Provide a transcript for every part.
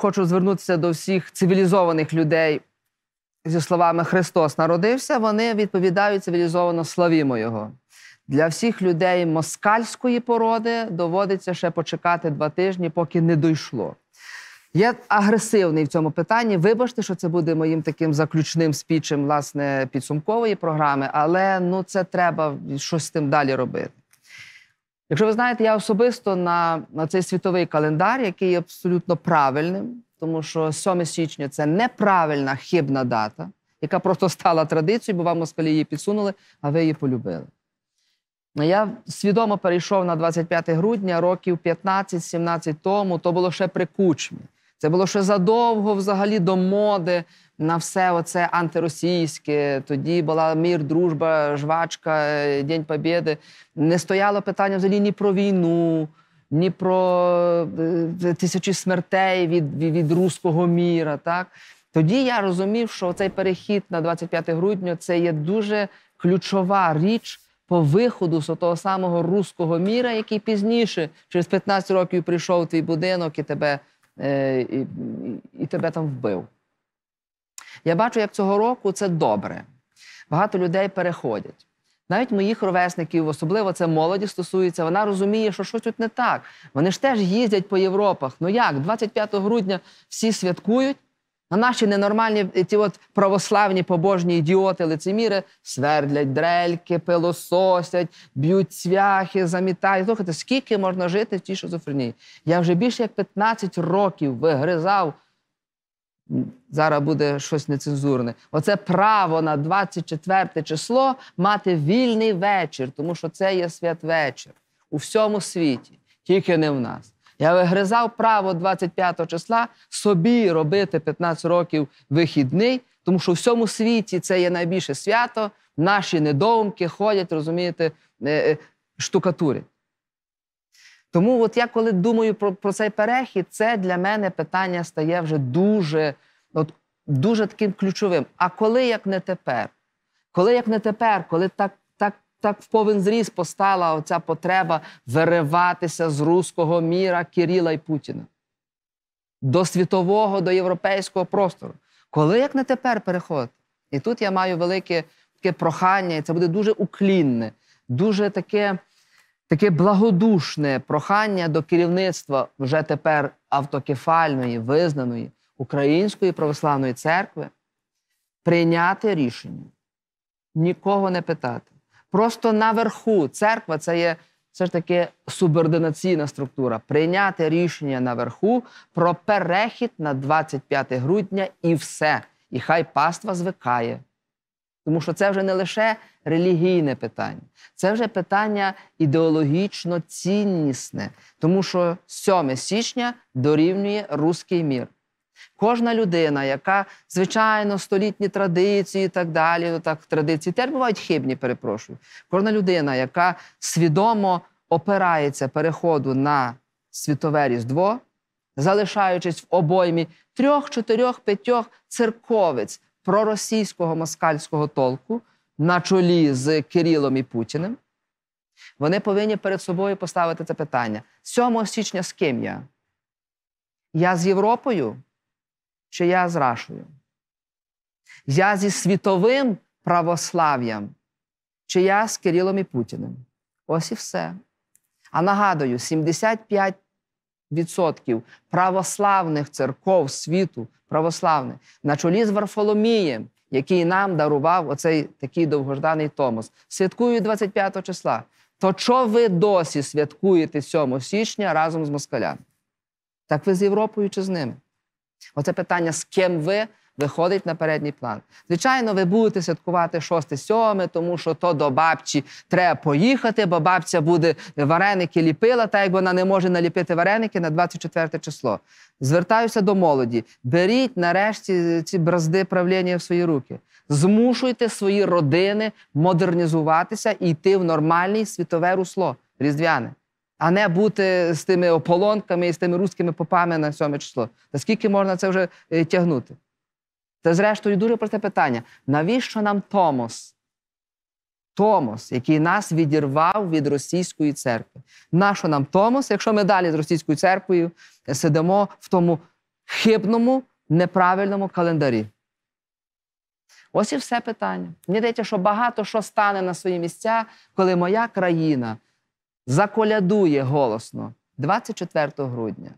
хочу звернутися до всіх цивілізованих людей зі словами Христос народився, вони відповідають цивілізовано славімо Його. Для всіх людей москальської породи доводиться ще почекати два тижні, поки не дійшло. Я агресивний в цьому питанні. Вибачте, що це буде моїм таким заключним спічем власне підсумкової програми, але ну це треба щось з тим далі робити. Якщо ви знаєте, я особисто на, на цей світовий календар, який є абсолютно правильним, тому що 7 січня це неправильна хибна дата, яка просто стала традицією, бо вам москалі її підсунули, а ви її полюбили. Ну, я свідомо перейшов на 25 грудня, років 15-17 тому, то було ще при кучмі. Це було ще задовго взагалі до моди на все оце антиросійське. Тоді була мір, дружба, жвачка, е, День Побєди. Не стояло питання взагалі ні про війну, ні про е, е, тисячі смертей від від, від руського міра. Так? Тоді я розумів, що цей перехід на 25 грудня це є дуже ключова річ. По виходу з того самого руського міра, який пізніше, через 15 років, прийшов в твій будинок і тебе Е, і, тебе там вбив. Я бачу, як цього року це добре. Багато людей переходять. Навіть моїх ровесників, особливо це молоді стосується, вона розуміє, що щось тут не так. Вони ж теж їздять по Європах. Ну як, 25 грудня всі святкують, а наші ненормальні е, ті от православні побожні ідіоти, лицеміри свердлять дрельки, пилососять, б'ють цвяхи, замітають. Слухайте, скільки можна жити в тій шизофренії? Я вже більше як 15 років вигризав. Зараз буде щось нецензурне. Оце право на 24 число мати вільний вечір, тому що це є святвечір у всьому світі, тільки не в нас. Я вигризав право 25 числа собі робити 15 років вихідний, тому що в всьому світі це є найбільше свято. Наші недоумки ходять, розумієте, е, е, штукатурі. Тому, от я коли думаю про про цей перехід, це для мене питання стає вже дуже от, дуже таким ключовим. А коли як не тепер? Коли як не тепер, коли так, так так в повен зріз постала оця потреба вириватися з руського міра Кирила і Путіна до світового, до європейського простору. Коли як не тепер переходити? І тут я маю велике таке прохання, і це буде дуже уклінне, дуже таке. Таке благодушне прохання до керівництва вже тепер автокефальної, визнаної Української православної церкви прийняти рішення, нікого не питати, Просто наверху церква це є все ж таки субординаційна структура. Прийняти рішення наверху про перехід на 25 грудня і все. І хай паства звикає. Тому що це вже не лише релігійне питання, це вже питання ідеологічно ціннісне, тому що 7 січня дорівнює руський мір. Кожна людина, яка, звичайно, столітні традиції і так далі, ну, так, традиції теж бувають хибні, перепрошую. Кожна людина, яка свідомо опирається переходу на світове різдво, залишаючись в обоймі трьох, чотирьох, п'ятьох церковиць проросійського москальського толку на чолі з Кирилом і Путіним, вони повинні перед собою поставити це питання: 7 січня з ким я? Я з Європою? що я з Рашою. Я зі світовим православ'ям, чи я з Кирилом і Путіним. Ось і все. А нагадую, 75 православних церков світу православних на чолі з Варфоломієм, який нам дарував оцей такий довгожданий Томос, Святкую 25 числа. То що ви досі святкуєте 7 січня разом з москалями? Так ви з Європою чи з ними? Оце питання, з ким ви виходить на передній план. Звичайно, ви будете святкувати 6-7, тому що то до бабці треба поїхати, бо бабця буде вареники ліпила, так як вона не може наліпити вареники на 24 число. Звертаюся до молоді: беріть нарешті ці бразди правління в свої руки. Змушуйте свої родини модернізуватися і йти в нормальне світове русло різдвяне а не бути з тими ополонками і з тими руськими попами на 7 число. Та скільки можна це вже е, тягнути? Це, зрештою, дуже просте питання. Навіщо нам Томос? Томос, який нас відірвав від російської церкви. Нащо нам Томос, якщо ми далі з російською церквою е, сидимо в тому хибному, неправильному календарі? Ось і все питання. Мені здається, що багато що стане на свої місця, коли моя країна заколядує голосно 24 грудня,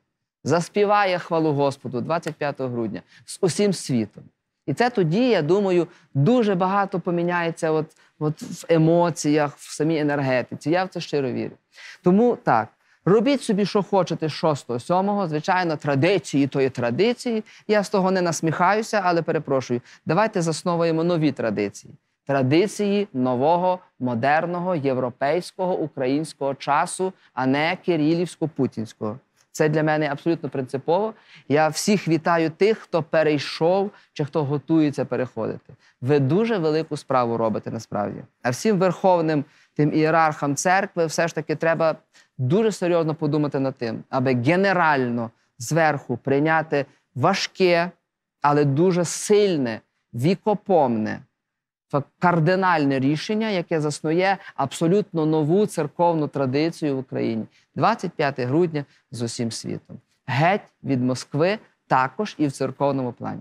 заспіває хвалу Господу 25 грудня з усім світом. І це тоді, я думаю, дуже багато поміняється от, от в емоціях, в самій енергетиці. Я в це щиро вірю. Тому так, робіть собі, що хочете, 6-7, звичайно, традиції тої традиції. Я з того не насміхаюся, але перепрошую, давайте засновуємо нові традиції традиції нового модерного європейського українського часу, а не кирилівсько-путінського. Це для мене абсолютно принципово. Я всіх вітаю тих, хто перейшов чи хто готується переходити. Ви дуже велику справу робите насправді. А всім верховним тим ієрархам церкви, все ж таки, треба дуже серйозно подумати над тим, аби генерально зверху прийняти важке, але дуже сильне, вікопомне кардинальне рішення, яке заснує абсолютно нову церковну традицію в Україні 25 грудня з усім світом. Геть від Москви також і в церковному плані.